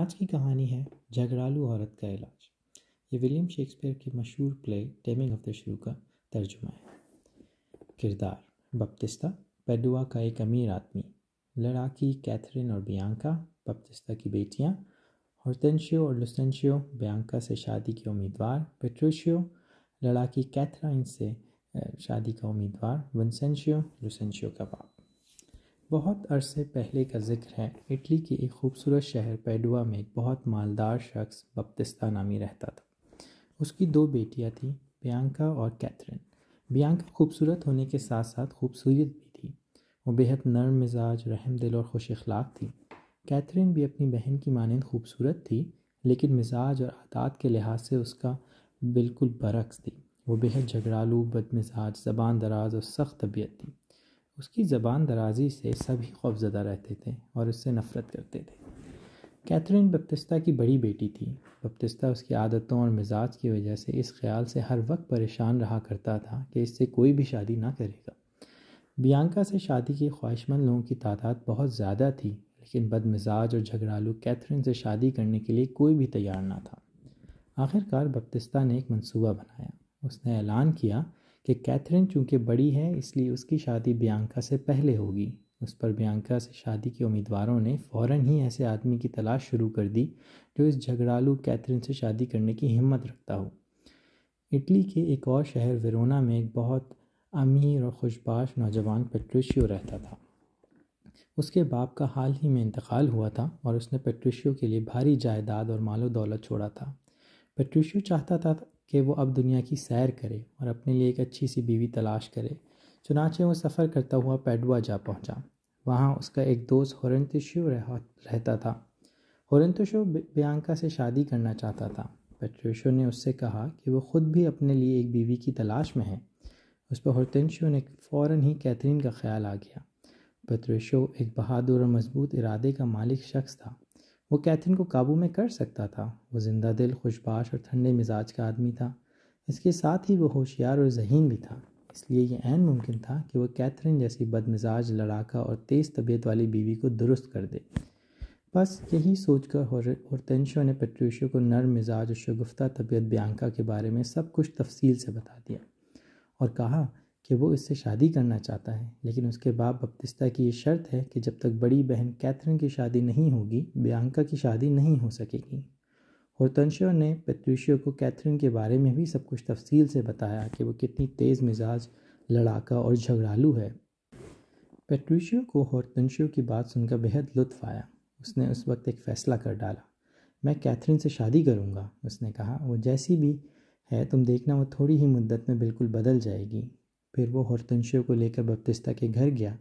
आज की कहानी है झगड़ालू औरत का इलाज ये विलियम शेक्सपियर की मशहूर प्ले टेमिंग ऑफ द शुरू का तर्जुमा है किरदार बपतिस्ता पेडुआ का एक अमीर आदमी लड़ाकी कैथरीन और बियांका बपतिस्ता की बेटियां हॉर्टेंशियो और लुसेंशियो बियांका से शादी के उम्मीदवार पेट्रोशियो लड़ाकी कैथराइन से शादी का उम्मीदवार विंसेंशियो लुसेंशियो का बाप बहुत अरसे पहले का जिक्र है इटली के एक खूबसूरत शहर पेडुआ में एक बहुत मालदार शख्स बपतिस्ता नामी रहता था उसकी दो बेटियां थीं बियांका और कैथरीन बियांका खूबसूरत होने के साथ साथ खूबसूरत भी थी वो बेहद नर्म मिजाज रहम दिल और खुश अखलाक थी कैथरीन भी अपनी बहन की मानंद खूबसूरत थी लेकिन मिजाज और आदात के लिहाज से उसका बिल्कुल बरक्स थी वो बेहद झगड़ालू बदमिजाज जबान दराज और सख्त तबीयत थी उसकी ज़बान दराजी से सभी खौफजदा रहते थे और उससे नफ़रत करते थे कैथरीन बपतिस्ता की बड़ी बेटी थी बपतिस्ता उसकी आदतों और मिजाज की वजह से इस ख्याल से हर वक्त परेशान रहा करता था कि इससे कोई भी शादी ना करेगा बियांका से शादी की ख्वाहिशमंद लोगों की तादाद बहुत ज़्यादा थी लेकिन बदमिजाज और झगड़ालू कैथरीन से शादी करने के लिए कोई भी तैयार ना था आखिरकार बपतिस्ता ने एक मंसूबा बनाया उसने ऐलान किया कि कैथरीन चूंकि बड़ी है इसलिए उसकी शादी बियांका से पहले होगी उस पर बियांका से शादी के उम्मीदवारों ने फ़ौर ही ऐसे आदमी की तलाश शुरू कर दी जो इस झगड़ालू कैथरीन से शादी करने की हिम्मत रखता हो इटली के एक और शहर वेरोना में एक बहुत अमीर और खुशबाश नौजवान पेट्रिशियो रहता था उसके बाप का हाल ही में इंतकाल हुआ था और उसने पेट्रिशियो के लिए भारी जायदाद और मालो दौलत छोड़ा था पेट्रिशियो चाहता था कि वो अब दुनिया की सैर करे और अपने लिए एक अच्छी सी बीवी तलाश करे चुनाचे वो सफ़र करता हुआ पेडुआ जा पहुंचा वहाँ उसका एक दोस्त होरंतशु रहता था होरंतशु बियांका से शादी करना चाहता था पेट्रोशो ने उससे कहा कि वो ख़ुद भी अपने लिए एक बीवी की तलाश में है उस पर होरतनशो ने फ़ौर ही कैथरीन का ख्याल आ गया पेट्रोशो एक बहादुर और मजबूत इरादे का मालिक शख्स था वो कैथरीन को काबू में कर सकता था वो जिंदा दिल खुशबाश और ठंडे मिजाज का आदमी था इसके साथ ही वो होशियार और जहीन भी था इसलिए यह ऐन मुमकिन था कि वह कैथरीन जैसी बदमिजाज लड़ाका और तेज़ तबीयत वाली बीवी को दुरुस्त कर दे बस यही सोचकर और तेंशो ने पेट्रीशो को नर्म मिजाज और शगुफ्ता तबीयत बियांका के बारे में सब कुछ तफसील से बता दिया और कहा कि वो इससे शादी करना चाहता है लेकिन उसके बाप बपतिस्ता की ये शर्त है कि जब तक बड़ी बहन कैथरीन की शादी नहीं होगी बियांका की शादी नहीं हो सकेगी होर्तनशो ने पेट्रिशियो को कैथरीन के बारे में भी सब कुछ तफसील से बताया कि वो कितनी तेज़ मिजाज लड़ाका और झगड़ालू है पेट्रिशियो को होर्तनशो की बात सुनकर बेहद लुत्फ आया उसने उस वक्त एक फ़ैसला कर डाला मैं कैथरीन से शादी करूँगा उसने कहा वो जैसी भी है तुम देखना वो थोड़ी ही मुद्दत में बिल्कुल बदल जाएगी फिर वो हरतनशिव को लेकर बपतिस्ता के घर गया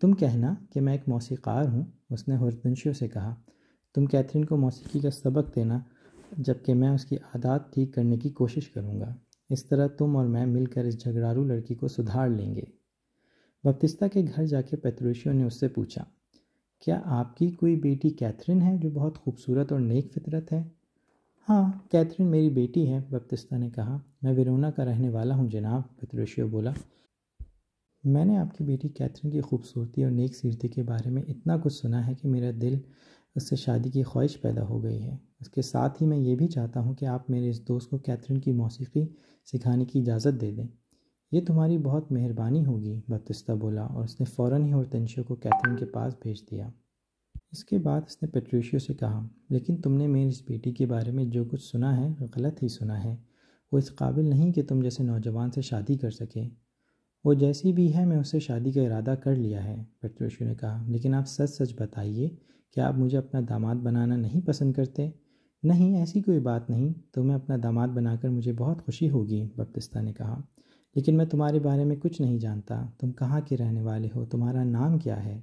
तुम कहना कि मैं एक मौसीकार हूँ उसने हरतनशिव से कहा तुम कैथरीन को मौसीकी का सबक देना जबकि मैं उसकी आदत ठीक करने की कोशिश करूँगा इस तरह तुम और मैं मिलकर इस झगड़ारू लड़की को सुधार लेंगे बपतिस्ता के घर जाके पेत्रोशियो ने उससे पूछा क्या आपकी कोई बेटी कैथरीन है जो बहुत खूबसूरत और नेक फितरत है हाँ कैथरीन मेरी बेटी है बपतिस्ता ने कहा मैं विरोना का रहने वाला हूँ जनाब पत्रोशियो बोला मैंने आपकी बेटी कैथरीन की खूबसूरती और नेक सीरती के बारे में इतना कुछ सुना है कि मेरा दिल उससे शादी की ख्वाहिश पैदा हो गई है उसके साथ ही मैं ये भी चाहता हूँ कि आप मेरे इस दोस्त को कैथरीन की मौसीकी सिखाने की इजाज़त दे दें ये तुम्हारी बहुत मेहरबानी होगी बपतिस्ता बोला और उसने फ़ौर ही और तंशियो को कैथरीन के पास भेज दिया इसके बाद उसने पेट्रेशियो से कहा लेकिन तुमने मेरी इस बेटी के बारे में जो कुछ सुना है गलत ही सुना है वो इस काबिल नहीं कि तुम जैसे नौजवान से शादी कर सके वो जैसी भी है मैं उससे शादी का इरादा कर लिया है पेट्रेशियो ने कहा लेकिन आप सच सच बताइए कि आप मुझे अपना दामाद बनाना नहीं पसंद करते नहीं ऐसी कोई बात नहीं तुम्हें अपना दामाद बनाकर मुझे बहुत खुशी होगी बपतिस्ता ने कहा लेकिन मैं तुम्हारे बारे में कुछ नहीं जानता तुम कहाँ के रहने वाले हो तुम्हारा नाम क्या है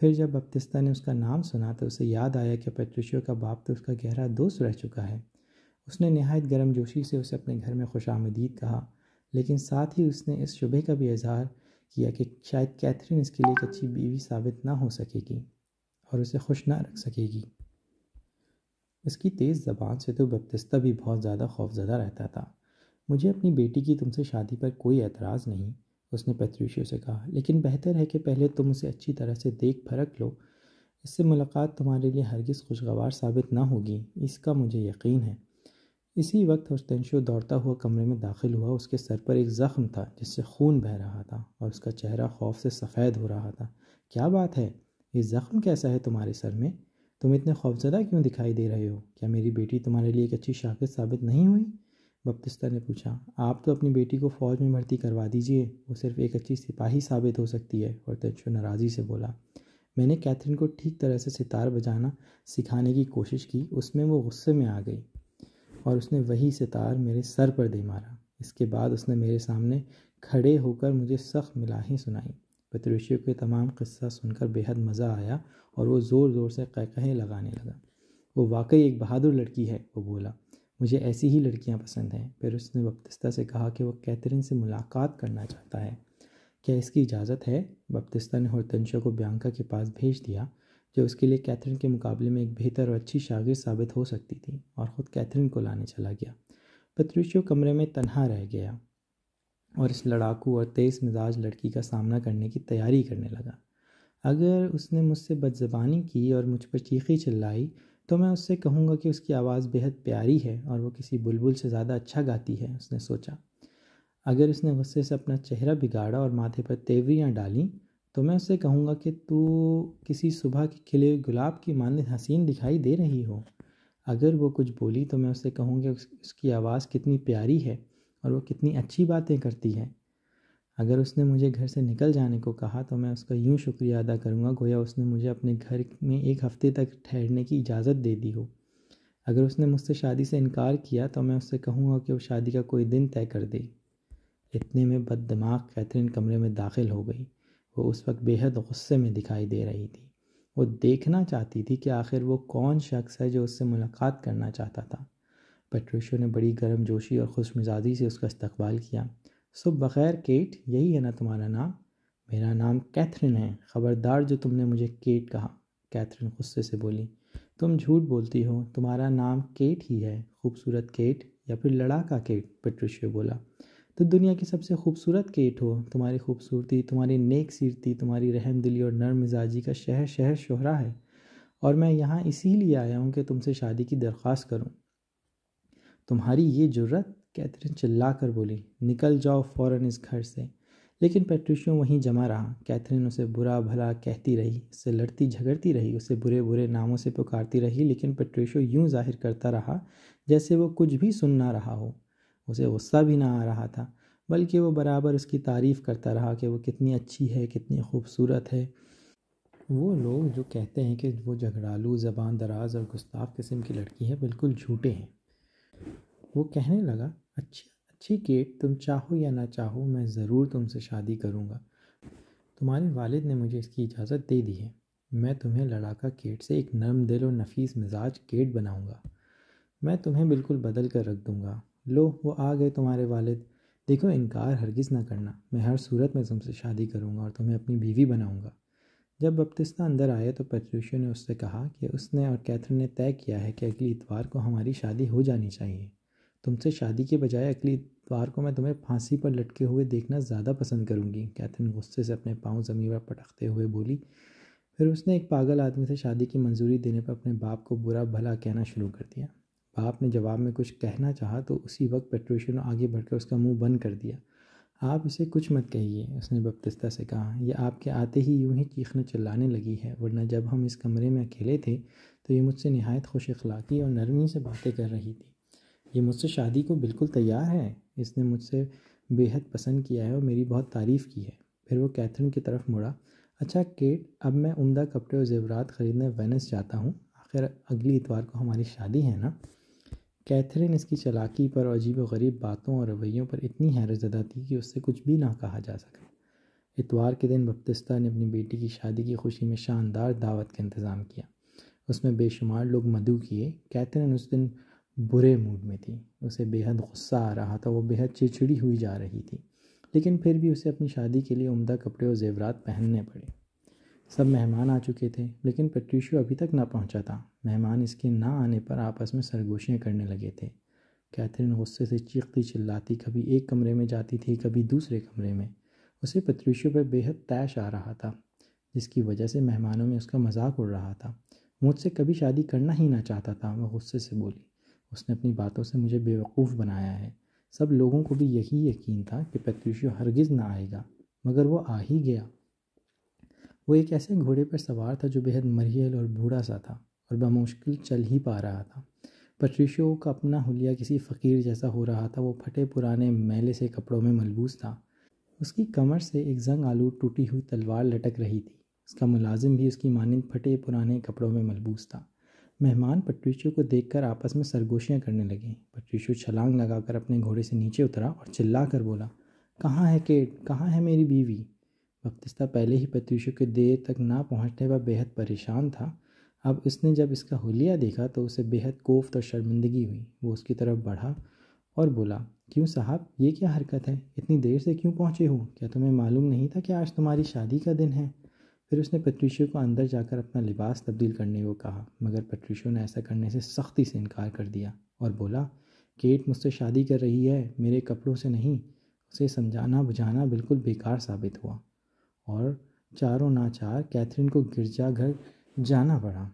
फिर जब बपतिस्ता ने उसका नाम सुना तो उसे याद आया कि पेट्रिशियो का बाप तो उसका गहरा दोस्त रह चुका है उसने नहायत गर्म जोशी से उसे अपने घर में खुश आमदीद कहा लेकिन साथ ही उसने इस शुबे का भी इजहार किया कि शायद कैथरीन इसके लिए एक अच्छी बीवी साबित ना हो सकेगी और उसे खुश ना रख सकेगी इसकी तेज़ ज़बान से तो बपतिस्ता भी बहुत ज़्यादा खौफजदा रहता था मुझे अपनी बेटी की तुमसे शादी पर कोई एतराज़ नहीं उसने पैत्रीशियो से कहा लेकिन बेहतर है कि पहले तुम उसे अच्छी तरह से देख परख लो इससे मुलाकात तुम्हारे लिए हरगिज़ खुशगवार साबित ना होगी इसका मुझे यकीन है इसी वक्त हुस्तनशो दौड़ता हुआ कमरे में दाखिल हुआ उसके सर पर एक ज़ख्म था जिससे खून बह रहा था और उसका चेहरा खौफ से सफ़ेद हो रहा था क्या बात है ये ज़ख्म कैसा है तुम्हारे सर में तुम इतने खौफजदा क्यों दिखाई दे रहे हो क्या मेरी बेटी तुम्हारे लिए एक अच्छी शागिद साबित नहीं हुई बपतिस्ता ने पूछा आप तो अपनी बेटी को फ़ौज में भर्ती करवा दीजिए वो सिर्फ एक अच्छी सिपाही साबित हो सकती है और तेजो नाराज़ी से बोला मैंने कैथरीन को ठीक तरह से सितार बजाना सिखाने की कोशिश की उसमें वो गुस्से में आ गई और उसने वही सितार मेरे सर पर दे मारा इसके बाद उसने मेरे सामने खड़े होकर मुझे सख्त मिलाहें सुनाई पत्रुशियो के तमाम किस्सा सुनकर बेहद मज़ा आया और वो ज़ोर ज़ोर से कह कहें लगाने लगा वो वाकई एक बहादुर लड़की है वो बोला मुझे ऐसी ही लड़कियां पसंद हैं फिर उसने बपतिस्ता से कहा कि वह कैथरीन से मुलाकात करना चाहता है क्या इसकी इजाज़त है बपतिस्ता ने हरतनशा को बियांका के पास भेज दिया जो उसके लिए कैथरीन के मुकाबले में एक बेहतर और अच्छी शागिर साबित हो सकती थी और ख़ुद कैथरीन को लाने चला गया पत्रुशियो कमरे में तनहा रह गया और इस लड़ाकू और तेज़ मिजाज लड़की का सामना करने की तैयारी करने लगा अगर उसने मुझसे बदजबानी की और मुझ पर चीखी चिल्लाई तो मैं उससे कहूँगा कि उसकी आवाज़ बेहद प्यारी है और वो किसी बुलबुल से ज़्यादा अच्छा गाती है उसने सोचा अगर उसने गुस्से से अपना चेहरा बिगाड़ा और माथे पर तेवरियाँ डाली तो मैं उससे कहूँगा कि तू किसी सुबह के खिले हुए गुलाब की मान हसीन दिखाई दे रही हो अगर वो कुछ बोली तो मैं उससे कहूँगी उसकी आवाज़ कितनी प्यारी है और वो कितनी अच्छी बातें करती है अगर उसने मुझे घर से निकल जाने को कहा तो मैं उसका यूँ शुक्रिया अदा करूँगा गोया उसने मुझे अपने घर में एक हफ़्ते तक ठहरने की इजाज़त दे दी हो अगर उसने मुझसे शादी से इनकार किया तो मैं उससे कहूँगा कि वो शादी का कोई दिन तय कर दे इतने में बददिमाग कैथरीन कमरे में दाखिल हो गई वो उस वक्त बेहद गुस्से में दिखाई दे रही थी वो देखना चाहती थी कि आखिर वो कौन शख्स है जो उससे मुलाकात करना चाहता था पेट्रोशो ने बड़ी गर्मजोशी और खुश मिजाजी से उसका इस्तकबाल किया सो बग़ैर केट यही है ना तुम्हारा नाम मेरा नाम कैथरीन है ख़बरदार जो तुमने मुझे केट कहा कैथरीन गुस्से से बोली तुम झूठ बोलती हो तुम्हारा नाम केट ही है खूबसूरत केट या फिर लड़ाका केट पेट्रिशियो बोला तो दुनिया की सबसे खूबसूरत केट हो तुम्हारी खूबसूरती तुम्हारी नेक सीरती तुम्हारी रहम दिली और नर मिजाजी का शहर शहर शोहरा है और मैं यहाँ इसीलिए आया हूँ कि तुमसे शादी की दरख्वास्त करूँ तुम्हारी ये जरूरत कैथरीन चिल्ला कर बोली निकल जाओ फौरन इस घर से लेकिन पेट्रिशियो वहीं जमा रहा कैथरीन उसे बुरा भला कहती रही उससे लड़ती झगड़ती रही उसे बुरे बुरे नामों से पुकारती रही लेकिन पेट्रिशियो यूं जाहिर करता रहा जैसे वो कुछ भी सुन ना रहा हो उसे गुस्सा भी ना आ रहा था बल्कि वो बराबर उसकी तारीफ़ करता रहा कि वो कितनी अच्छी है कितनी खूबसूरत है वो लोग जो कहते हैं कि वो झगड़ालू ज़बान दराज और गुस्ताख किस्म की लड़की है बिल्कुल झूठे हैं वो कहने लगा अच्छी अच्छी केट तुम चाहो या ना चाहो मैं ज़रूर तुमसे शादी करूँगा तुम्हारे वालिद ने मुझे इसकी इजाज़त दे दी है मैं तुम्हें लड़ाका केट से एक नरम दिल और नफीस मिजाज केट बनाऊँगा मैं तुम्हें बिल्कुल बदल कर रख दूँगा लो वो आ गए तुम्हारे वालिद देखो इनकार हरगिज़ ना करना मैं हर सूरत में तुमसे शादी करूँगा और तुम्हें अपनी बीवी बनाऊँगा जब बपतिस्ता अंदर आया तो पेट्रूशियो ने उससे कहा कि उसने और कैथरीन ने तय किया है कि अगली इतवार को हमारी शादी हो जानी चाहिए तुमसे शादी के बजाय अगली बार को मैं तुम्हें फांसी पर लटके हुए देखना ज़्यादा पसंद करूँगी कैथरीन गुस्से से अपने पाँव ज़मीन पर पटकते हुए बोली फिर उसने एक पागल आदमी से शादी की मंजूरी देने पर अपने बाप को बुरा भला कहना शुरू कर दिया बाप ने जवाब में कुछ कहना चाहा तो उसी वक्त पेट्रोशन ने आगे बढ़कर उसका मुंह बंद कर दिया आप इसे कुछ मत कहिए उसने बपतिस्ता से कहा यह आपके आते ही यूं ही चीखने चिल्लाने लगी है वरना जब हम इस कमरे में अकेले थे तो ये मुझसे नहायत खुश अखलाक़ी और नरमी से बातें कर रही थी ये मुझसे शादी को बिल्कुल तैयार है इसने मुझसे बेहद पसंद किया है और मेरी बहुत तारीफ़ की है फिर वो कैथरीन की तरफ मुड़ा अच्छा केट अब मैं उम्दा कपड़े और जेवरात ख़रीदने वेनिस जाता हूँ आखिर अगली इतवार को हमारी शादी है ना कैथरीन इसकी चलाकी पर अजीब गरीब बातों और रवैयों पर इतनी हैरत ज़दा थी कि उससे कुछ भी ना कहा जा सके इतवार के दिन बपतिस्ता ने अपनी बेटी की शादी की खुशी में शानदार दावत का इंतज़ाम किया उसमें बेशुमार लोग मधु किए कैथरीन उस दिन बुरे मूड में थी उसे बेहद गुस्सा आ रहा था वो बेहद चिड़चिड़ी हुई जा रही थी लेकिन फिर भी उसे अपनी शादी के लिए उम्दा कपड़े और जेवरात पहनने पड़े सब मेहमान आ चुके थे लेकिन पेट्रीशो अभी तक ना पहुंचा था मेहमान इसके ना आने पर आपस में सरगोशियाँ करने लगे थे कैथरीन गुस्से से चीखती चिल्लाती कभी एक कमरे में जाती थी कभी दूसरे कमरे में उसे पेट्रीशियो पर बेहद तैश आ रहा था जिसकी वजह से मेहमानों में उसका मजाक उड़ रहा था मुझसे कभी शादी करना ही ना चाहता था वह गुस्से से बोली उसने अपनी बातों से मुझे बेवकूफ़ बनाया है सब लोगों को भी यही यकीन था कि पेत्रुशियो हरगिज़ ना आएगा मगर वो आ ही गया वो एक ऐसे घोड़े पर सवार था जो बेहद मरियल और बूढ़ा सा था और बमुश्किल चल ही पा रहा था पट्रिशियो का अपना हुलिया किसी फ़कीर जैसा हो रहा था वो फटे पुराने मैले से कपड़ों में मलबूस था उसकी कमर से एक जंग आलू टूटी हुई तलवार लटक रही थी उसका मुलाजिम भी उसकी मानंद फटे पुराने कपड़ों में मलबूस था मेहमान पटरीशु को देखकर आपस में सरगोशियाँ करने लगे पटरीशु छलांग लगाकर अपने घोड़े से नीचे उतरा और चिल्ला कर बोला कहाँ है केट कहाँ है मेरी बीवी बपतिस्ता पहले ही पटरीशु के देर तक ना पहुँचने पर बेहद परेशान था अब उसने जब इसका होलिया देखा तो उसे बेहद कोफ्त और शर्मिंदगी हुई वो उसकी तरफ बढ़ा और बोला क्यों साहब ये क्या हरकत है इतनी देर से क्यों पहुँचे हो क्या तुम्हें मालूम नहीं था कि आज तुम्हारी शादी का दिन है फिर उसने पत्रीशियो को अंदर जाकर अपना लिबास तब्दील करने को कहा मगर पत्रीशियो ने ऐसा करने से सख्ती से इनकार कर दिया और बोला केट मुझसे शादी कर रही है मेरे कपड़ों से नहीं उसे समझाना बुझाना बिल्कुल बेकार साबित हुआ और चारों नाचार कैथरीन को गिरजाघर जाना पड़ा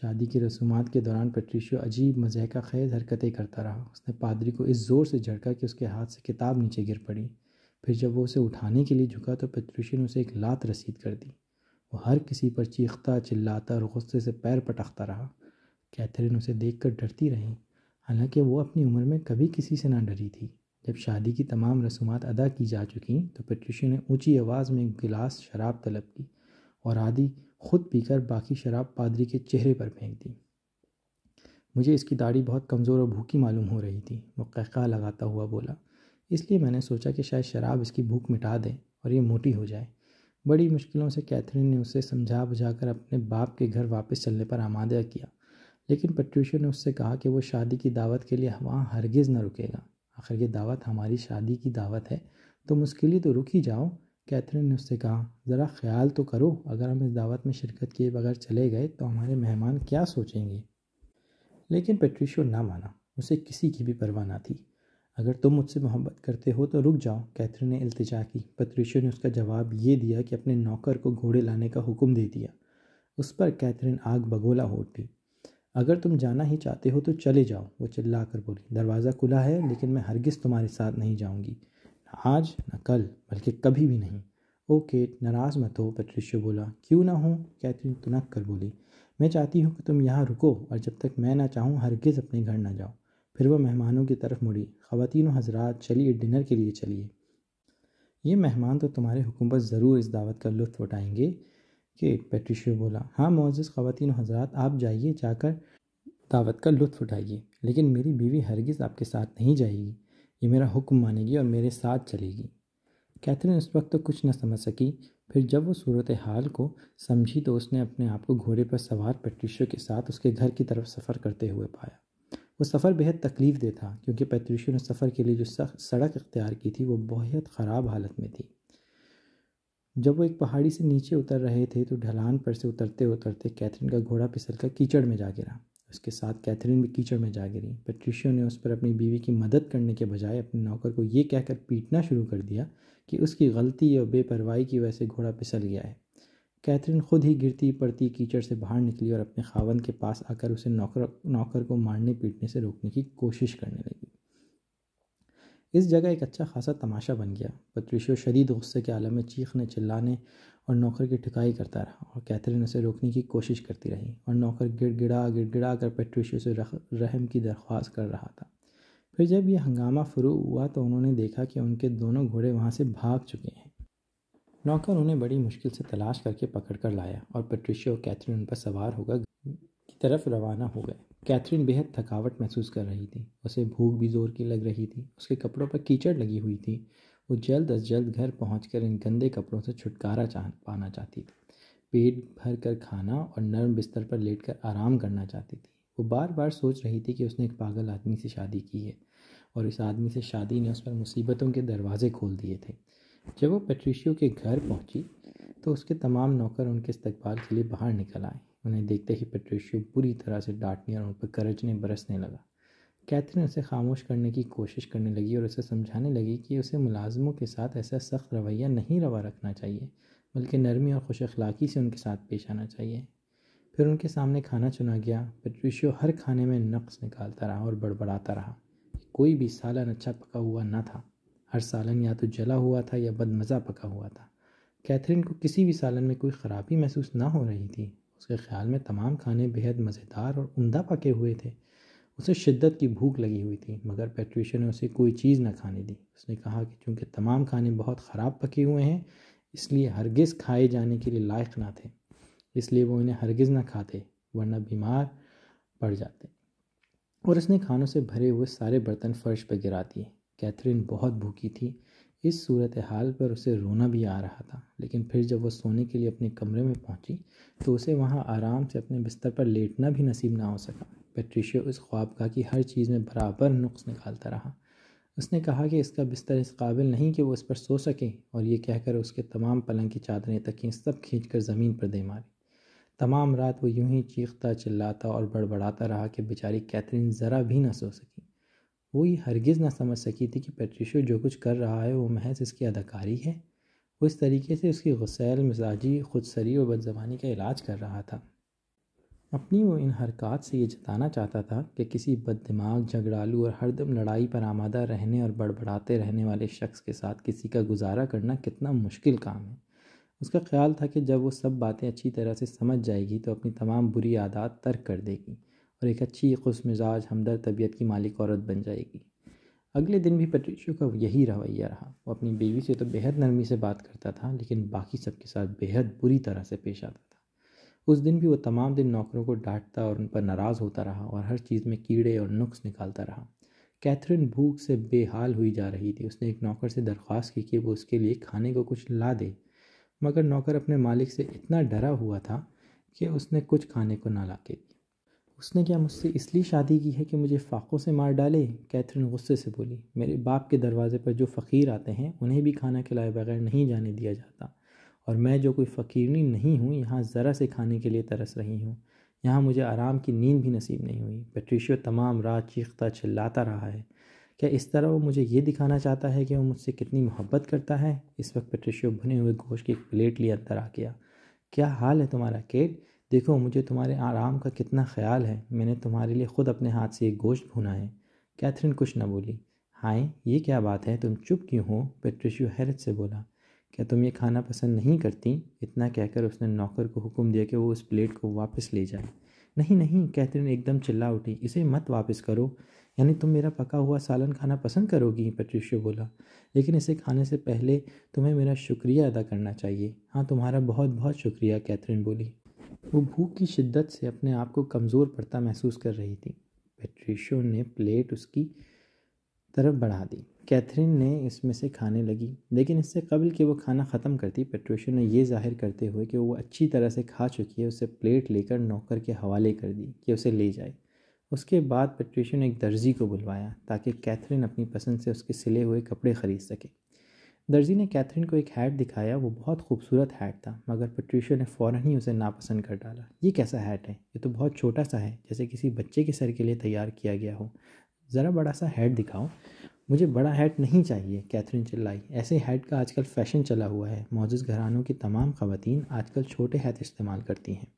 शादी की रसूमात के दौरान पेट्रिशियो अजीब मज़हका खैज हरकतें करता रहा उसने पादरी को इस ज़ोर से झड़का कि उसके हाथ से किताब नीचे गिर पड़ी फिर जब वो उसे उठाने के लिए झुका तो पेट्रिशियो ने उसे एक लात रसीद कर दी वो हर किसी पर चीखता चिल्लाता और गुस्से से पैर पटकता रहा कैथरीन उसे देख डरती रही हालांकि वो अपनी उम्र में कभी किसी से ना डरी थी जब शादी की तमाम रसूमात अदा की जा चुकी तो पेट्रिशी ने ऊंची आवाज़ में एक गिलास शराब तलब की और आदि खुद पीकर बाकी शराब पादरी के चेहरे पर फेंक दी मुझे इसकी दाढ़ी बहुत कमज़ोर और भूखी मालूम हो रही थी वो कहका लगाता हुआ बोला इसलिए मैंने सोचा कि शायद शराब इसकी भूख मिटा दे और ये मोटी हो जाए बड़ी मुश्किलों से कैथरीन ने उसे समझा बुझाकर अपने बाप के घर वापस चलने पर आमादा किया लेकिन पेट्रूशियो ने उससे कहा कि वो शादी की दावत के लिए वहाँ हरगिज़ न रुकेगा आखिर ये दावत हमारी शादी की दावत है तो मुश्किल तो रुक ही जाओ कैथरीन ने उससे कहा ज़रा ख्याल तो करो अगर हम इस दावत में शिरकत किए बगैर चले गए तो हमारे मेहमान क्या सोचेंगे लेकिन पेट्रिशो ना माना उसे किसी की भी परवाह ना थी अगर तुम मुझसे मोहब्बत करते हो तो रुक जाओ कैथरीन ने अल्तजा की पत्रिशो ने उसका जवाब ये दिया कि अपने नौकर को घोड़े लाने का हुक्म दे दिया उस पर कैथरीन आग बगोला हो उठी अगर तुम जाना ही चाहते हो तो चले जाओ वो चिल्ला कर बोली दरवाज़ा खुला है लेकिन मैं हरगिज़ तुम्हारे साथ नहीं जाऊँगी ना आज न कल बल्कि कभी भी नहीं ओ केट नाराज़ मत हो पेट्रिशो बोला क्यों ना हो कैथरीन तुनक कर बोली मैं चाहती हूँ कि तुम यहाँ रुको और जब तक मैं ना चाहूँ हरगिज़ अपने घर ना जाओ फिर वह मेहमानों की तरफ मुड़ी ख़वातीन हजरात चलिए डिनर के लिए चलिए ये मेहमान तो तुम्हारे हुकुम पर ज़रूर इस दावत का लुत्फ़ उठाएंगे कि पेट्रिशियो बोला हाँ मोज़ ख़वातीन हजरात आप जाइए जाकर दावत का लुत्फ़ उठाइए लेकिन मेरी बीवी हरगिज़ आपके साथ नहीं जाएगी ये मेरा हुक्म मानेगी और मेरे साथ चलेगी कैथरीन उस वक्त तो कुछ न समझ सकी फिर जब वो सूरत हाल को समझी तो उसने अपने आप को घोड़े पर सवार पेट्रिशियो के साथ उसके घर की तरफ सफ़र करते हुए पाया वो सफ़र बेहद तकलीफ़ दे था क्योंकि पैतृशी ने सफ़र के लिए जो सड़क इख्तियार की थी वो बहुत ख़राब हालत में थी जब वो एक पहाड़ी से नीचे उतर रहे थे तो ढलान पर से उतरते उतरते कैथरीन का घोड़ा फिसल कर कीचड़ में जा गिरा उसके साथ कैथरीन भी कीचड़ में जा गिरी पेट्रिशियो ने उस पर अपनी बीवी की मदद करने के बजाय अपने नौकर को ये कहकर पीटना शुरू कर दिया कि उसकी गलती या बेपरवाही की वजह से घोड़ा पिसल गया है कैथरीन खुद ही गिरती पड़ती कीचड़ से बाहर निकली और अपने खावन के पास आकर उसे नौकर नौकर को मारने पीटने से रोकने की कोशिश करने लगी इस जगह एक अच्छा खासा तमाशा बन गया पत्रिशो शदीद गुस्से के आलम में चीखने चिल्लाने और नौकर की ठिकाई करता रहा और कैथरीन उसे रोकने की कोशिश करती रही और नौकर गिड़गिड़ा गिड़गिड़ा कर पेट्रिशो से रख रहम की दरख्वास्त कर रहा था फिर जब यह हंगामा शुरू हुआ तो उन्होंने देखा कि उनके दोनों घोड़े वहाँ से भाग चुके हैं नौकर उन्हें बड़ी मुश्किल से तलाश करके पकड़ कर लाया और पेट्रिशिया और कैथरीन उन पर सवार होकर की तरफ रवाना हो गए कैथरीन बेहद थकावट महसूस कर रही थी उसे भूख भी जोर की लग रही थी उसके कपड़ों पर कीचड़ लगी हुई थी वो जल्द अज जल्द घर पहुँच इन गंदे कपड़ों से छुटकारा चाह पाना चाहती थी पेट भर कर खाना और नरम बिस्तर पर लेट कर आराम करना चाहती थी वो बार बार सोच रही थी कि उसने एक पागल आदमी से शादी की है और इस आदमी से शादी ने उस पर मुसीबतों के दरवाजे खोल दिए थे जब वो पेट्रिशियो के घर पहुंची तो उसके तमाम नौकर उनके इस्तकबाल के लिए बाहर निकल आए उन्हें देखते ही पेट्रिशियो बुरी तरह से डांटने और उन पर करजने बरसने लगा कैथरीन उसे खामोश करने की कोशिश करने लगी और उसे समझाने लगी कि उसे मुलाजमों के साथ ऐसा सख्त रवैया नहीं रवा रखना चाहिए बल्कि नरमी और खुश अखलाक़ी से उनके साथ पेश आना चाहिए फिर उनके सामने खाना चुना गया पेट्रिशियो हर खाने में नक्स निकालता रहा और बड़बड़ाता रहा कोई भी सालन अच्छा पका हुआ ना था हर सालन या तो जला हुआ था या बदमज़ा पका हुआ था कैथरीन को किसी भी सालन में कोई ख़राबी महसूस ना हो रही थी उसके ख्याल में तमाम खाने बेहद मज़ेदार और उमदा पके हुए थे उसे शिद्दत की भूख लगी हुई थी मगर पेट्रिशन ने उसे कोई चीज़ ना खाने दी उसने कहा कि चूँकि तमाम खाने बहुत ख़राब पके हुए हैं इसलिए हरगिज़ खाए जाने के लिए लायक ना थे इसलिए वो इन्हें हरगिज़ ना खाते वरना बीमार पड़ जाते और उसने खानों से भरे हुए सारे बर्तन फर्श पर गिरा दिए कैथरीन बहुत भूखी थी इस सूरत हाल पर उसे रोना भी आ रहा था लेकिन फिर जब वह सोने के लिए अपने कमरे में पहुंची तो उसे वहां आराम से अपने बिस्तर पर लेटना भी नसीब ना हो सका पेट्रिशो उस ख्वाबगा की हर चीज़ में बराबर नुक्स निकालता रहा उसने कहा कि इसका बिस्तर इस काबिल नहीं कि वो इस पर सो सके और ये कहकर उसके तमाम पलंग की चादरें तक सब खींच कर ज़मीन पर दे मारी तमाम रात वो यूं ही चीखता चिल्लाता और बड़बड़ाता रहा कि बेचारी कैथरीन ज़रा भी ना सो सकी वो ये हरगिज़ ना समझ सकी थी कि पेट्रिशो जो कुछ कर रहा है वो महज इसकी अदाकारी है वो इस तरीके से उसकी गसैल मिजाजी खुद सरी और बदजबानी का इलाज कर रहा था अपनी वो इन हरकत से ये जताना चाहता था कि किसी बददिमाग झगड़ालू और हरदम लड़ाई पर आमादा रहने और बड़बड़ाते रहने वाले शख्स के साथ किसी का गुजारा करना कितना मुश्किल काम है उसका ख्याल था कि जब वो सब बातें अच्छी तरह से समझ जाएगी तो अपनी तमाम बुरी आदत तर्क कर देगी और एक अच्छी खुश मिजाज हमदर्द तबीयत की मालिक औरत बन जाएगी अगले दिन भी पेट्रिशो का यही रवैया रहा वो अपनी बीवी से तो बेहद नरमी से बात करता था लेकिन बाकी सबके साथ बेहद बुरी तरह से पेश आता था उस दिन भी वो तमाम दिन नौकरों को डांटता और उन पर नाराज़ होता रहा और हर चीज़ में कीड़े और नुक्स निकालता रहा कैथरीन भूख से बेहाल हुई जा रही थी उसने एक नौकर से दरख्वास्त की कि वो उसके लिए खाने को कुछ ला दे मगर नौकर अपने मालिक से इतना डरा हुआ था कि उसने कुछ खाने को ना ला के दिया उसने क्या मुझसे इसलिए शादी की है कि मुझे फाकों से मार डाले कैथरीन गुस्से से बोली मेरे बाप के दरवाज़े पर जो फ़कीर आते हैं उन्हें भी खाना खिलाए बगैर नहीं जाने दिया जाता और मैं जो कोई फ़कीरनी नहीं हूँ यहाँ ज़रा से खाने के लिए तरस रही हूँ यहाँ मुझे आराम की नींद भी नसीब नहीं हुई पेट्रिशियो तमाम रात चीखता चिल्लाता रहा है क्या इस तरह वो मुझे ये दिखाना चाहता है कि वो मुझसे कितनी मोहब्बत करता है इस वक्त पेट्रिशियो भुने हुए गोश्त की एक प्लेट लिए अंदर आ गया क्या हाल है तुम्हारा केट देखो मुझे तुम्हारे आराम का कितना ख्याल है मैंने तुम्हारे लिए खुद अपने हाथ से एक गोश्त भुना है कैथरीन कुछ न बोली हाय ये क्या बात है तुम चुप क्यों हो पेट्रिशियो हैरत से बोला क्या तुम ये खाना पसंद नहीं करती इतना कहकर उसने नौकर को हुक्म दिया कि वो उस प्लेट को वापस ले जाए नहीं नहीं कैथरीन एकदम चिल्ला उठी इसे मत वापस करो यानी तुम मेरा पका हुआ सालन खाना पसंद करोगी पेट्रिशियो बोला लेकिन इसे खाने से पहले तुम्हें मेरा शुक्रिया अदा करना चाहिए हाँ तुम्हारा बहुत बहुत शुक्रिया कैथरीन बोली वो भूख की शिद्दत से अपने आप को कमज़ोर पड़ता महसूस कर रही थी पेट्रिशो ने प्लेट उसकी तरफ बढ़ा दी कैथरीन ने इसमें से खाने लगी लेकिन इससे कबल कि वो खाना ख़त्म करती पेट्रिशो ने यह जाहिर करते हुए कि वो अच्छी तरह से खा चुकी है उसे प्लेट लेकर नौकर के हवाले कर दी कि उसे ले जाए उसके बाद पेट्रिशो ने एक दर्जी को बुलवाया ताकि कैथरीन अपनी पसंद से उसके सिले हुए कपड़े ख़रीद सके दर्जी ने कैथरीन को एक हैट दिखाया वो बहुत खूबसूरत हैट था मगर पट्रीशिया ने फ़ौर ही उसे नापसंद कर डाला ये कैसा हैट है ये तो बहुत छोटा सा है जैसे किसी बच्चे के सर के लिए तैयार किया गया हो ज़रा बड़ा सा हैट दिखाओ मुझे बड़ा हैट नहीं चाहिए कैथरीन चिल्लाई ऐसे हैट का आजकल फ़ैशन चला हुआ है मोजिस घरानों की तमाम खवतिन आजकल छोटे हैट इस्तेमाल करती हैं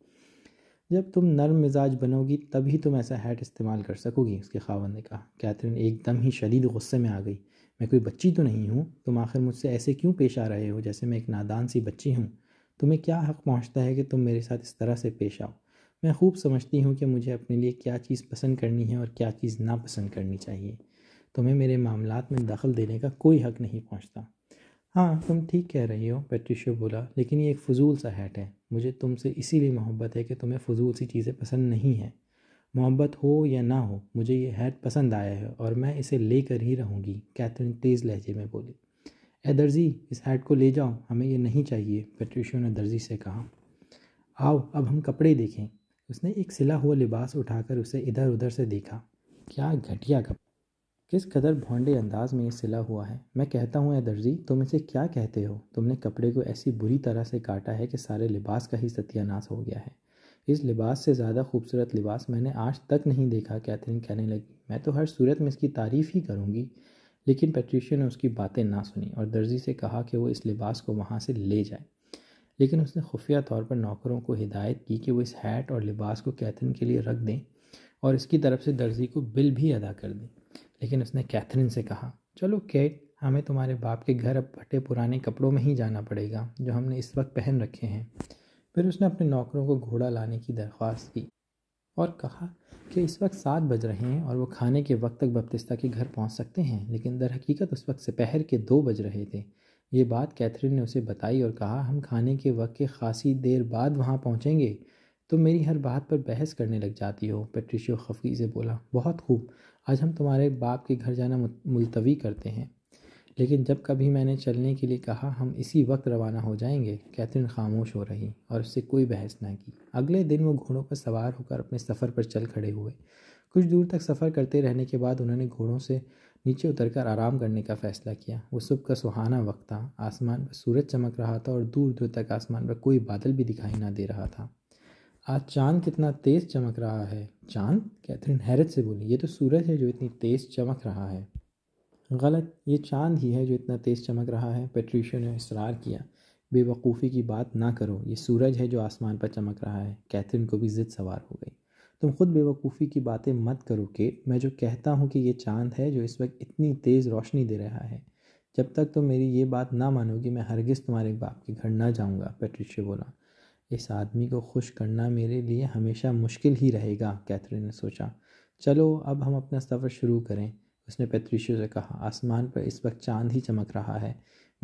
जब तुम नर्म मिजाज बनोगी तभी तुम ऐसा हैट इस्तेमाल कर सकोगी उसके खावन ने कहा कैथरीन एकदम ही शदीद गुस्से में आ गई मैं कोई बच्ची तो नहीं हूँ तुम आखिर मुझसे ऐसे क्यों पेश आ रहे हो जैसे मैं एक नादान सी बच्ची हूँ तुम्हें क्या हक़ पहुँचता है कि तुम मेरे साथ इस तरह से पेश आओ मैं खूब समझती हूँ कि मुझे अपने लिए क्या चीज़ पसंद करनी है और क्या चीज़ नापसंद करनी चाहिए तुम्हें मेरे मामला में दखल देने का कोई हक़ नहीं पहुँचता हाँ तुम ठीक कह रही हो पेट्रिशो बोला लेकिन ये एक फ़जूल सा हैट है मुझे तुमसे इसीलिए मोहब्बत है कि तुम्हें फ़जूल सी चीज़ें पसंद नहीं हैं मोहब्बत हो या ना हो मुझे ये हैट पसंद आया है और मैं इसे लेकर ही रहूँगी कैथरीन तेज़ लहजे में बोली ए दर्जी इस हैट को ले जाओ हमें यह नहीं चाहिए पेट्रिशियो ने दर्जी से कहा आओ अब हम कपड़े देखें उसने एक सिला हुआ लिबास उठाकर उसे इधर उधर से देखा क्या घटिया कपड़ा किस कदर भोंडे अंदाज में ये सिला हुआ है मैं कहता हूँ ए दर्जी तुम इसे क्या कहते हो तुमने कपड़े को ऐसी बुरी तरह से काटा है कि सारे लिबास का ही सत्यानाश हो गया है इस लिबास से ज़्यादा खूबसूरत लिबास मैंने आज तक नहीं देखा कैथरीन कहने लगी मैं तो हर सूरत में इसकी तारीफ़ ही करूँगी लेकिन पेट्रिशिया ने उसकी बातें ना सुनी और दर्जी से कहा कि वो इस लिबास को वहाँ से ले जाए लेकिन उसने खुफिया तौर पर नौकरों को हिदायत की कि वो इस हैट और लिबास को कैथरीन के लिए रख दें और इसकी तरफ से दर्जी को बिल भी अदा कर दें लेकिन उसने कैथरीन से कहा चलो कैट हमें तुम्हारे बाप के घर अब फटे पुराने कपड़ों में ही जाना पड़ेगा जो हमने इस वक्त पहन रखे हैं फिर उसने अपने नौकरों को घोड़ा लाने की दरख्वास्त की और कहा कि इस वक्त सात बज रहे हैं और वो खाने के वक्त तक बपतिस्ता के घर पहुंच सकते हैं लेकिन दर हकीकत उस वक्त सुपहर के दो बज रहे थे ये बात कैथरीन ने उसे बताई और कहा हम खाने के वक्त के खासी देर बाद वहाँ पहुँचेंगे तुम तो मेरी हर बात पर बहस करने लग जाती हो पेट्रिशियो खफी से बोला बहुत खूब आज हम तुम्हारे बाप के घर जाना मुलतवी करते हैं लेकिन जब कभी मैंने चलने के लिए कहा हम इसी वक्त रवाना हो जाएंगे कैथरीन खामोश हो रही और उससे कोई बहस ना की अगले दिन वो घोड़ों पर सवार होकर अपने सफ़र पर चल खड़े हुए कुछ दूर तक सफ़र करते रहने के बाद उन्होंने घोड़ों से नीचे उतरकर आराम करने का फ़ैसला किया वो सुबह का सुहाना वक्त था आसमान पर सूरज चमक रहा था और दूर दूर तक आसमान पर कोई बादल भी दिखाई ना दे रहा था आज चांद कितना तेज़ चमक रहा है चांद कैथरीन हैरत से बोली ये तो सूरज है जो इतनी तेज़ चमक रहा है गलत ये चांद ही है जो इतना तेज़ चमक रहा है पेट्रीशियो ने इसरार किया बेवकूफ़ी की बात ना करो ये सूरज है जो आसमान पर चमक रहा है कैथरीन को भी ज़िद सवार हो गई तुम खुद बेवकूफ़ी की बातें मत करो कि मैं जो कहता हूँ कि ये चांद है जो इस वक्त इतनी तेज़ रोशनी दे रहा है जब तक तुम मेरी ये बात ना मानोगी मैं हरगिज़ तुम्हारे बाप के घर ना जाऊँगा पेट्रिशियो बोला इस आदमी को खुश करना मेरे लिए हमेशा मुश्किल ही रहेगा कैथरीन ने सोचा चलो अब हम अपना सफ़र शुरू करें उसने पैत्रिशियो से कहा आसमान पर इस वक्त चांद ही चमक रहा है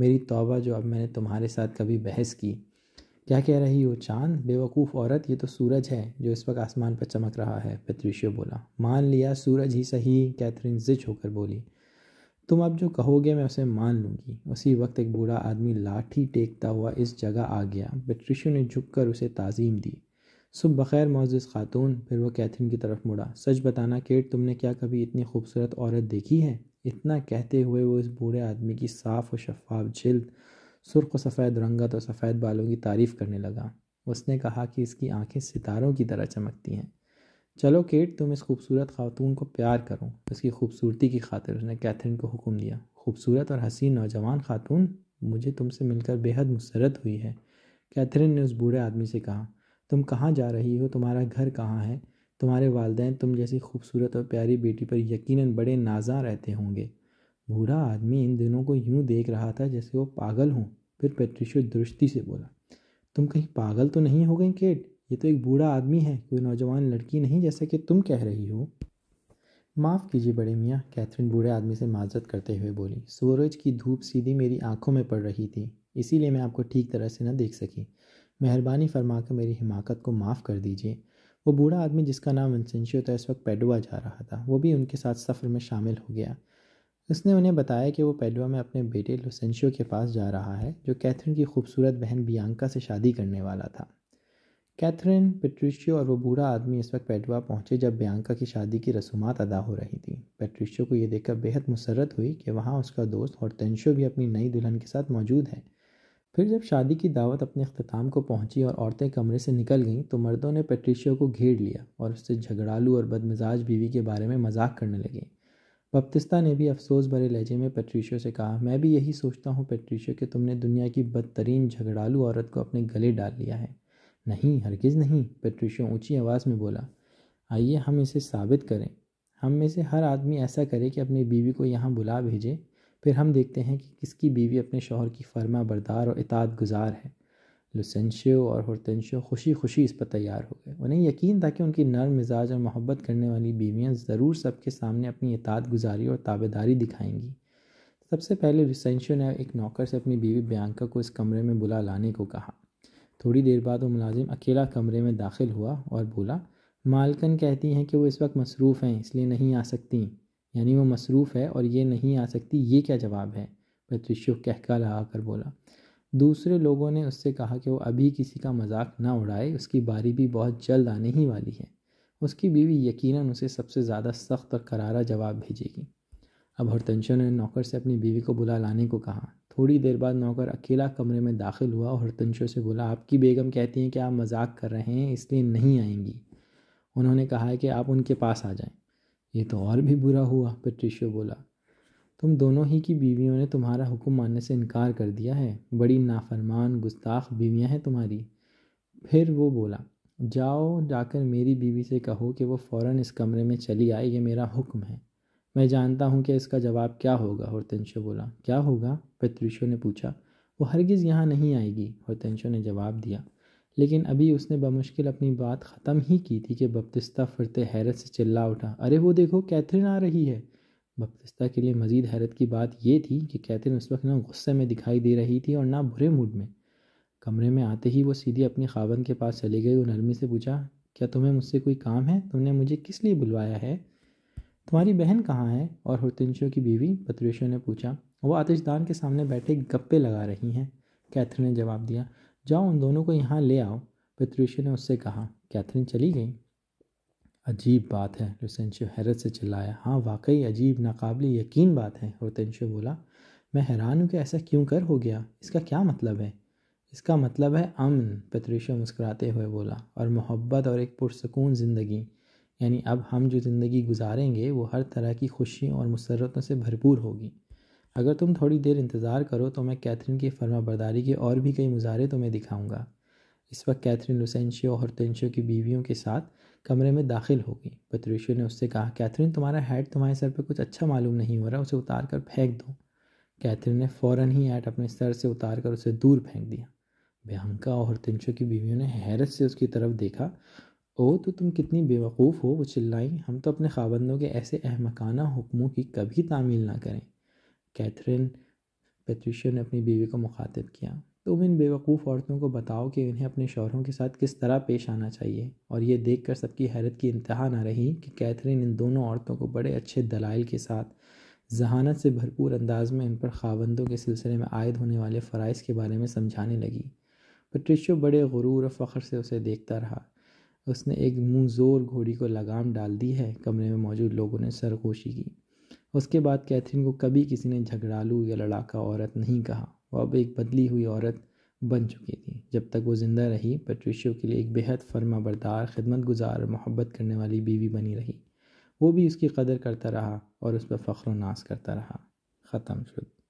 मेरी तौबा जो अब मैंने तुम्हारे साथ कभी बहस की क्या कह रही हो चांद बेवकूफ़ औरत ये तो सूरज है जो इस वक्त आसमान पर चमक रहा है पेत्रिशियो बोला मान लिया सूरज ही सही कैथरीन जिच होकर बोली तुम अब जो कहोगे मैं उसे मान लूँगी उसी वक्त एक बूढ़ा आदमी लाठी टेकता हुआ इस जगह आ गया पेट्रिशियो ने झुककर उसे ताज़ीम दी सुबह बखैर मोजिस खातून फिर वह कैथरीन की तरफ मुड़ा सच बताना केट तुमने क्या कभी इतनी खूबसूरत औरत देखी है इतना कहते हुए वो इस बूढ़े आदमी की साफ़ और शफाफ जल्द सुर्ख सफ़ेद रंगत और सफ़ेद बालों की तारीफ़ करने लगा उसने कहा कि इसकी आंखें सितारों की तरह चमकती हैं चलो केट तुम इस खूबसूरत खातून को प्यार करो इसकी खूबसूरती की खातिर उसने कैथरीन को हुक्म दिया खूबसूरत और हसीन नौजवान खातून मुझे तुमसे मिलकर बेहद मुसरत हुई है कैथरीन ने उस बूढ़े आदमी से कहा तुम कहाँ जा रही हो तुम्हारा घर कहाँ है तुम्हारे वालदेन तुम जैसी खूबसूरत और प्यारी बेटी पर यकीनन बड़े नाजा रहते होंगे बूढ़ा आदमी इन दिनों को यूं देख रहा था जैसे वो पागल हों फिर पेट्रिशो दुरुस्ती से बोला तुम कहीं पागल तो नहीं हो गई केट ये तो एक बूढ़ा आदमी है कोई नौजवान लड़की नहीं जैसा कि तुम कह रही हो माफ़ कीजिए बड़े मियाँ कैथरीन बूढ़े आदमी से माजत करते हुए बोली सूरज की धूप सीधी मेरी आंखों में पड़ रही थी इसीलिए मैं आपको ठीक तरह से न देख सकी मेहरबानी फरमा कर मेरी हिमाकत को माफ़ कर दीजिए वो बूढ़ा आदमी जिसका नाम विंसेंशियो था इस वक्त पेडुआ जा रहा था वो भी उनके साथ सफ़र में शामिल हो गया उसने उन्हें बताया कि वो पेडुआ में अपने बेटे लुसेंशियो के पास जा रहा है जो कैथरीन की खूबसूरत बहन बियांका से शादी करने वाला था कैथरीन पेट्रिशियो और वो बूढ़ा आदमी इस वक्त पेडुआ पहुँचे जब बियांका की शादी की रसूमात अदा हो रही थी पेट्रिशियो को यह देखकर बेहद मुसरत हुई कि वहाँ उसका दोस्त हॉर्टेंशियो भी अपनी नई दुल्हन के साथ मौजूद है फिर जब शादी की दावत अपने अख्ताम को पहुंची और औरतें कमरे से निकल गईं तो मर्दों ने पेट्रिशियो को घेर लिया और उससे झगड़ालू और बदमिजाज बीवी के बारे में मजाक करने लगे बपतिस्ता ने भी अफसोस भरे लहजे में पेट्रिशियो से कहा मैं भी यही सोचता हूँ पेट्रिशियो कि तुमने दुनिया की बदतरीन झगड़ालू औरत को अपने गले डाल लिया है नहीं हरगिज़ नहीं पेट्रिशियो ऊंची आवाज़ में बोला आइए हम इसे साबित करें हम में से हर आदमी ऐसा करे कि अपनी बीवी को यहाँ बुला भेजे फिर हम देखते हैं कि किसकी बीवी अपने शोहर की फर्मा बरदार और इताद गुजार है लुसनशो और हरतनशो खुशी खुशी इस पर तैयार हो गए उन्हें यकीन था कि उनकी नर्म मिजाज और मोहब्बत करने वाली बीवियाँ ज़रूर सबके सामने अपनी इताद गुजारी और ताबेदारी दिखाएंगी सबसे पहले लुसेंशो ने एक नौकर से अपनी बीवी बियांका को इस कमरे में बुला लाने को कहा थोड़ी देर बाद वो मुलाजिम अकेला कमरे में दाखिल हुआ और बोला मालकन कहती हैं कि वो इस वक्त मसरूफ़ हैं इसलिए नहीं आ सकती यानी वह मसरूफ़ है और ये नहीं आ सकती ये क्या जवाब है पत्रिशो कहका लगा कर बोला दूसरे लोगों ने उससे कहा कि वो अभी किसी का मजाक ना उड़ाए उसकी बारी भी बहुत जल्द आने ही वाली है उसकी बीवी यकीनन उसे सबसे ज़्यादा सख्त और करारा जवाब भेजेगी अब हरतंशो ने नौकर से अपनी बीवी को बुला लाने को कहा थोड़ी देर बाद नौकर अकेला कमरे में दाखिल हुआ और हरतंशो से बोला आपकी बेगम कहती हैं कि आप मजाक कर रहे हैं इसलिए नहीं आएंगी उन्होंने कहा है कि आप उनके पास आ जाएं ये तो और भी बुरा हुआ पेट्रिशो बोला तुम दोनों ही की बीवियों ने तुम्हारा हुक्म मानने से इनकार कर दिया है बड़ी नाफरमान गुस्ताख बीवियाँ हैं तुम्हारी फिर वो बोला जाओ जाकर मेरी बीवी से कहो कि वो फ़ौर इस कमरे में चली आए ये मेरा हुक्म है मैं जानता हूँ कि इसका जवाब क्या होगा हरतनशो बोला क्या होगा पेत्रिशो ने पूछा वो हरगिज़ यहाँ नहीं आएगी हरतनशो ने जवाब दिया लेकिन अभी उसने बमुश्किल अपनी बात ख़त्म ही की थी कि बपतिस्ता फिरते हैरत से चिल्ला उठा अरे वो देखो कैथरीन आ रही है बपतिस्ता के लिए मज़ीद हैरत की बात यह थी कि कैथरीन उस वक्त ना गुस्से में दिखाई दे रही थी और ना बुरे मूड में कमरे में आते ही वो सीधे अपनी खावन के पास चली गई और नरमी से पूछा क्या तुम्हें मुझसे कोई काम है तुमने मुझे किस लिए बुलवाया है तुम्हारी बहन कहाँ है और हुरतनशो की बीवी पत्रेशो ने पूछा वो आतिशदान के सामने बैठे गप्पे लगा रही हैं कैथरीन ने जवाब दिया जाओ उन दोनों को यहाँ ले आओ पेत्रुशिया ने उससे कहा कैथरीन चली गई अजीब बात है रुसेंशियो हैरत से चिल्लाया हाँ वाकई अजीब नाकबले यकीन बात है रुतेंशियो बोला मैं हैरान हूँ कि ऐसा क्यों कर हो गया इसका क्या मतलब है इसका मतलब है अमन पेत्रुशिया मुस्कुराते हुए बोला और मोहब्बत और एक पुरसकून ज़िंदगी यानी अब हम जो ज़िंदगी गुजारेंगे वो हर तरह की खुशियों और मसरतों से भरपूर होगी अगर तुम थोड़ी देर इंतज़ार करो तो मैं कैथरीन की फर्मा बरदारी के और भी कई मुजाहरे तुम्हें दिखाऊंगा इस वक्त कैथरीन लुसेंशियो और तेंशियो की बीवियों के साथ कमरे में दाखिल हो गई पत्रेशियो ने उससे कहा कैथरीन तुम्हारा हैट तुम्हारे सर पर कुछ अच्छा मालूम नहीं हो रहा उसे उतार कर फेंक दो कैथरीन ने फ़ौर ही हैट अपने सर से उतार कर उसे दूर फेंक दिया बेहंका और तेंशियो की बीवियों ने हैरत से उसकी तरफ देखा ओ तो तुम कितनी बेवकूफ़ हो वो चिल्लाई हम तो अपने खाबंदों के ऐसे अहमकाना हुक्मों की कभी तामील ना करें कैथरीन पेट्रिशियो ने अपनी बीवी को मुखातिब किया तुम इन बेवकूफ़ औरतों को बताओ कि इन्हें अपने शौहरों के साथ किस तरह पेश आना चाहिए और ये देख कर सबकी हैरत की इंतहा ना रही कि कैथरीन इन दोनों औरतों को बड़े अच्छे दलाइल के साथ जहानत से भरपूर अंदाज में इन पर खावंदों के सिलसिले में आयद होने वाले फ़राइज़ के बारे में समझाने लगी पेट्रिशो बड़े गुरूर और फ़ख्र से उसे देखता रहा उसने एक मुँह जोर घोड़ी को लगाम डाल दी है कमरे में मौजूद लोगों ने सरगोशी की उसके बाद कैथरीन को कभी किसी ने झगड़ालू या लड़ाका औरत नहीं कहा वह अब एक बदली हुई औरत बन चुकी थी जब तक वो ज़िंदा रही पेट्रिशियो के लिए एक बेहद फर्मा बरदार खिदमत गुजार और मोहब्बत करने वाली बीवी बनी रही वो भी उसकी कदर करता रहा और उस पर फ़ख्र नाश करता रहा ख़त्म शुद्ध